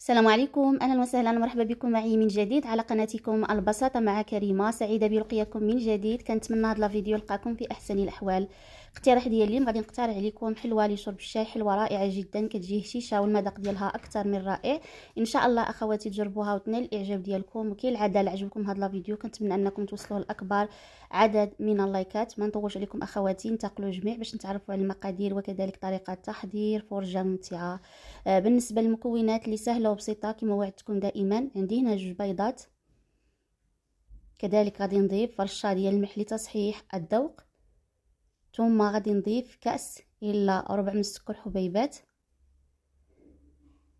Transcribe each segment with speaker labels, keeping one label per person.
Speaker 1: السلام عليكم اهلا وسهلا مرحبا بكم معي من جديد على قناتكم البساطه مع كريمه سعيده بلقياكم من جديد كنتمنى هذا الفيديو يلقاكم في احسن الاحوال الاقتراح ديال اليوم غادي نقترح عليكم حلوه لشرب الشاي حلوه رائعه جدا كتجي هشيشه والمذاق ديالها اكثر من رائع ان شاء الله اخواتي تجربوها وتنال الاعجاب ديالكم وكالعاده العاده عجبكم هذا الفيديو كنتمنى انكم توصلوا لاكبر عدد من اللايكات ما نطولش عليكم اخواتي انتقلوا جميع باش نتعرفوا على المقادير وكذلك طريقه التحضير فرجه ممتعه آه، بالنسبه للمكونات اللي سهله وبسيطه كما وعدتكم دائما عندي هنا جوج بيضات كذلك غادي نضيف فرشه ديال الملح لتصحيح الذوق ثم غادي نضيف كأس إلا ربع من السكر حبيبات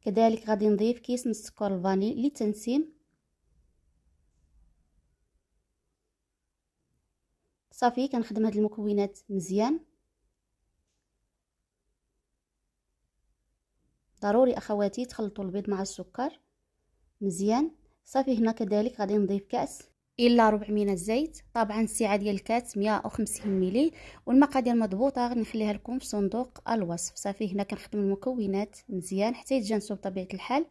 Speaker 1: كذلك غادي نضيف كيس من السكر الفاني للتنسيم صافي كنخدم هاد المكونات مزيان ضروري اخواتي تخلطوا البيض مع السكر مزيان صافي هنا كذلك غادي نضيف كاس الا 400 الزيت طبعا السعه ديال الكاس 150 ملي والمقادير مضبوطه غنخليها لكم في صندوق الوصف صافي هنا كنخدم المكونات مزيان حتى يتجانسوا بطبيعه الحال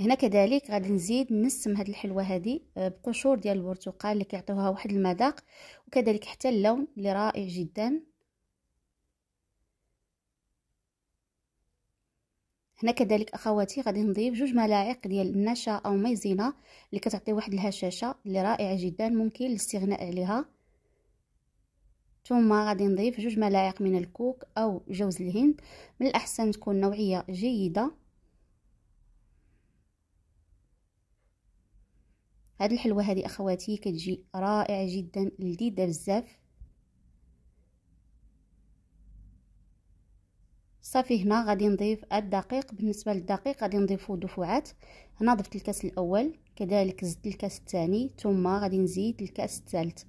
Speaker 1: هنا كذلك غادي نزيد نسم هذه الحلوه هذه آه، بقشور ديال البرتقال اللي كيعطيوها واحد المذاق وكذلك حتى اللون اللي رائع جدا هنا كذلك اخواتي غادي نضيف جوج ملاعق ديال النشا او ميزينا اللي كتعطي واحد الهشاشه اللي رائعه جدا ممكن الاستغناء عليها ثم غادي نضيف جوج ملاعق من الكوك او جوز الهند من الاحسن تكون نوعيه جيده هاد الحلوه هذه اخواتي كتجي رائعه جدا لذيذه بزاف صافي هنا غادي نضيف الدقيق بالنسبه للدقيق غادي نضيفو دفوعات هنا ضفت الكاس الاول كذلك زدت الكاس الثاني ثم غادي نزيد الكاس الثالث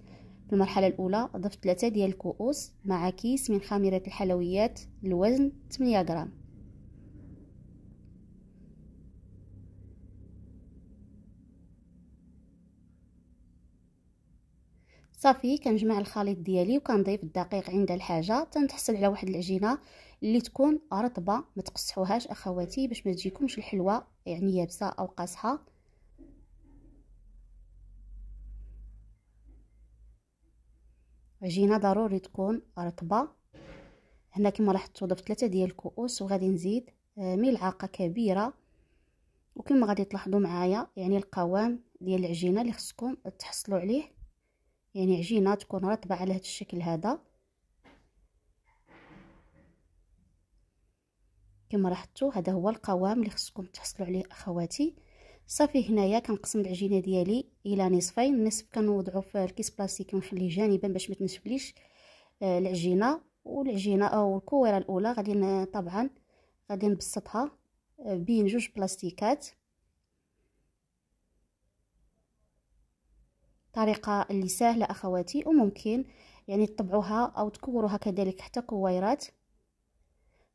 Speaker 1: في المرحله الاولى ضفت 3 ديال الكؤوس مع كيس من خميره الحلويات الوزن 8 غرام صافي كنجمع الخليط ديالي وكنضيف الدقيق عند الحاجه تنتحصل على واحد العجينه اللي تكون رطبه ما تقصحوهاش اخواتي باش ما تجيكمش الحلوه يعني يابسه او قاصحه عجينه ضروري تكون رطبه هنا كما لاحظتوا ضفت ثلاثه ديال الكؤوس وغادي نزيد آه، ملعقه كبيره وكما غادي تلاحظوا معايا يعني القوام ديال العجينه اللي خصكم تحصلوا عليه يعني عجينه تكون رطبه على هذا الشكل هذا كما لاحظتوا هذا هو القوام اللي خصكم تحصلوا عليه اخواتي صافي هنايا كنقسم العجينه ديالي الى نصفين نصف كنوضعو في الكيس بلاستيك ونخليه جانبا باش ما تنشفليش آه، العجينه والعجينه او الكويره الاولى غادي طبعا غادي نبسطها آه، بين جوج بلاستيكات طريقة اللي سهلة أخواتي وممكن يعني تطبعوها أو تكوروها كذلك حتى كويرات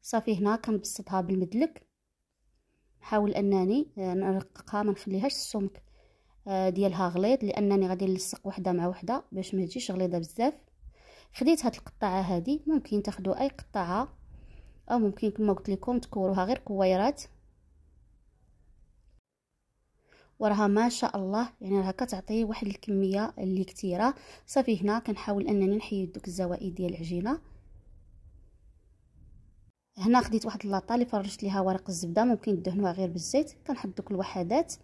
Speaker 1: صافي هنا كنبسطها بالمدلك نحاول أنني آه، نرققها ما نخليهاش السمك آه، ديالها غليظ لأنني غادي نلصق وحدة مع وحدة باش ما تجيش غليظة بزاف خديت هاد القطعة هادي ممكن تاخدو أي قطعة أو ممكن كما قلت لكم تكوروها غير كويرات وراها ما شاء الله يعني راها كتعطي واحد الكميه اللي كثيره صافي هنا كنحاول انني نحيد دوك الزوائد ديال العجينه هنا خديت واحد اللاطه اللي فرشت ليها ورق الزبده ممكن تدهنوها غير بالزيت كنحط دوك الوحدات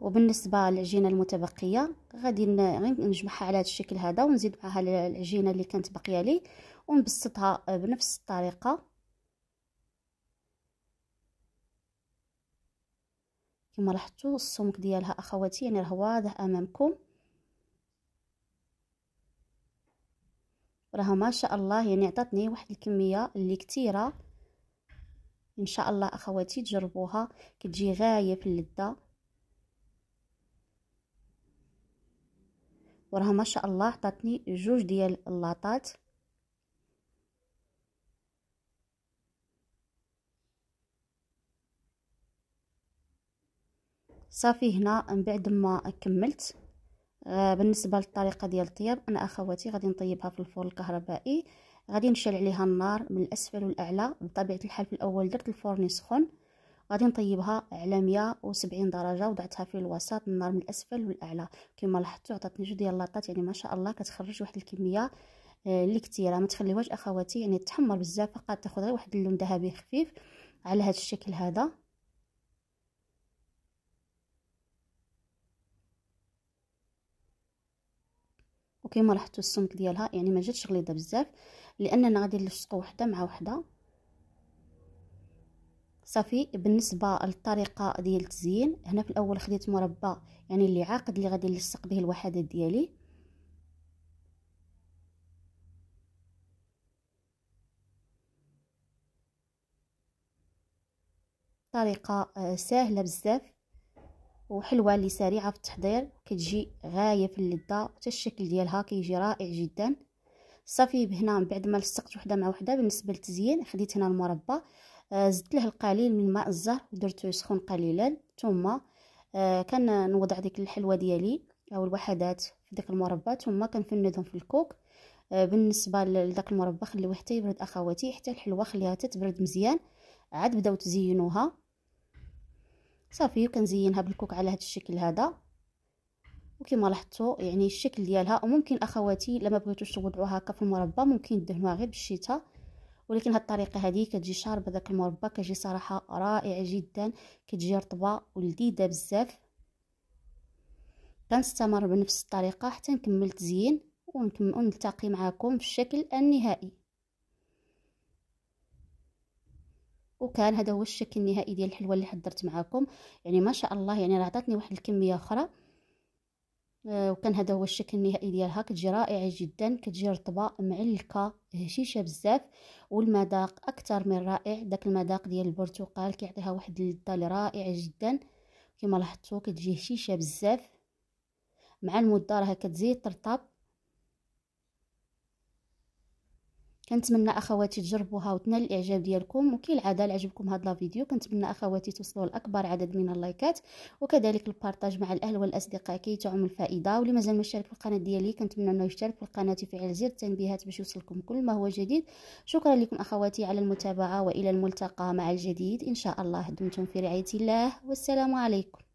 Speaker 1: وبالنسبه للعجينه المتبقيه غادي نجمعها على هذا الشكل هذا ونزيد معها العجينه اللي كانت باقيه لي ونبسطها بنفس الطريقه كما لاحظتوا السمك ديالها اخواتي يعني راه واضح امامكم راه ما شاء الله يعني عطاتني واحد الكميه اللي كتيره ان شاء الله اخواتي تجربوها كتجي غايه في اللذه وراها ما شاء الله عطاتني جوج ديال اللاطات صافي هنا من بعد ما كملت آه، بالنسبه للطريقه ديال الطياب انا اخواتي غادي نطيبها في الفرن الكهربائي غادي نشعل عليها النار من الاسفل والاعلى بطبيعه الحال في الاول درت الفرن يسخن غادي نطيبها على 170 درجه وضعتها في الوسط النار من الاسفل والاعلى كما لاحظتوا عطاتني جوج ديال اللاطات يعني ما شاء الله كتخرج واحد الكميه آه، اللي كثيره ما تخليوهاش اخواتي يعني تحمر بزاف فقط تاخذ غير واحد اللون ذهبي خفيف على هذا الشكل هذا وكما لاحظتوا السمك ديالها يعني ما جاتش غليظه بزاف لاننا غادي نلصقوا وحده مع وحده صافي بالنسبه للطريقه ديال التزيين هنا في الاول خديت مربى يعني اللي عاقد اللي غادي نلصق به الوحدات ديالي طريقه آه، سهله بزاف وحلوه اللي سريعه في التحضير كتجي غايه في اللذه حتى الشكل ديالها كيجي رائع جدا صافي بهنا من بعد ما لصقت وحده مع وحده بالنسبه للتزيين خديت هنا المربى آه، زدت له القليل من ماء الزهر ودرته يسخن قليلا ثم كان آه، كنوضع ديك الحلوه ديالي او الوحدات في داك المربى ثم كنفندهم في الكوك آه، بالنسبه لذاك المربى خليوه حتى يبرد اخواتي حتى الحلوه خليها تتبرد مزيان عاد بداو تزينوها صافي وكنزينها بالكوك على هذا الشكل هذا وكما لاحظتوا يعني الشكل ديالها وممكن اخواتي لما بغيتوش توضعوها هكا في المربى ممكن دهنوها غير بالشيتا ولكن هاد الطريقه هذه كتجي شاربه داك المربى كتجي صراحه رائعه جدا كتجي رطبه ولذيذه بزاف كنستمر بنفس الطريقه حتى نكمل تزيين ونكمل ونلتقي معكم في الشكل النهائي وكان هذا هو الشكل النهائي ديال الحلوى اللي حضرت معاكم يعني ما شاء الله يعني راه عطاتني واحد الكميه اخرى آه وكان هذا هو الشكل النهائي ديالها كتجي رائعه جدا كتجي رطبه معلكه هشيشه آه، بزاف والمذاق اكثر من رائع داك المذاق ديال البرتقال كيعطيها واحد اللذه رائعه جدا كما لاحظتوا كتجي هشيشه بزاف مع المده راه كتزيد ترطب كنتمنى اخواتي تجربوها وتنال الاعجاب ديالكم وكالعاده الا عجبكم هاد لا فيديو كنتمنى اخواتي توصلوا لاكبر عدد من اللايكات وكذلك البارطاج مع الاهل والاصدقاء كي تعم الفائده واللي مازال ما في القناه ديالي كنتمنى انه يشترك في القناه ويفعل زر التنبيهات باش يوصلكم كل ما هو جديد شكرا لكم اخواتي على المتابعه والى الملتقى مع الجديد ان شاء الله دمتم في رعايه الله والسلام عليكم